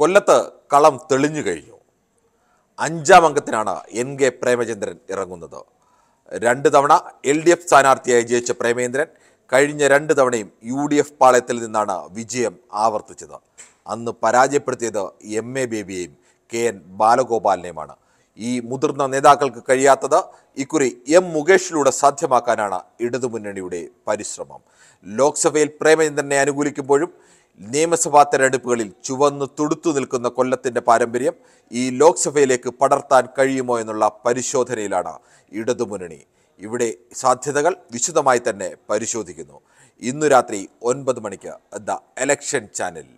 കൊല്ലത്ത് കളം തെളിഞ്ഞു കഴിഞ്ഞു അഞ്ചാം അംഗത്തിനാണ് എൻ കെ പ്രേമചന്ദ്രൻ ഇറങ്ങുന്നത് രണ്ട് തവണ എൽ ഡി എഫ് സ്ഥാനാർത്ഥിയായി ജയിച്ച പ്രേമേന്ദ്രൻ കഴിഞ്ഞ രണ്ട് തവണയും യു ഡി എഫ് പാളയത്തിൽ നിന്നാണ് വിജയം ആവർത്തിച്ചത് അന്ന് പരാജയപ്പെടുത്തിയത് എം എ ബേബിയെയും കെ എൻ ബാലഗോപാലിനെയുമാണ് ഈ മുതിർന്ന നേതാക്കൾക്ക് കഴിയാത്തത് ഇക്കുറി എം മുകേഷിലൂടെ സാധ്യമാക്കാനാണ് ഇടതുമുന്നണിയുടെ പരിശ്രമം ലോക്സഭയിൽ പ്രേമചന്ദ്രനെ അനുകൂലിക്കുമ്പോഴും നിയമസഭാ തെരഞ്ഞെടുപ്പുകളിൽ ചുവന്ന് തുടുത്തു നിൽക്കുന്ന കൊല്ലത്തിൻ്റെ പാരമ്പര്യം ഈ ലോക്സഭയിലേക്ക് പടർത്താൻ കഴിയുമോ എന്നുള്ള പരിശോധനയിലാണ് ഇടതുമുന്നണി ഇവിടെ സാധ്യതകൾ വിശദമായി തന്നെ പരിശോധിക്കുന്നു ഇന്നു രാത്രി ഒൻപത് മണിക്ക് ദ എലക്ഷൻ ചാനൽ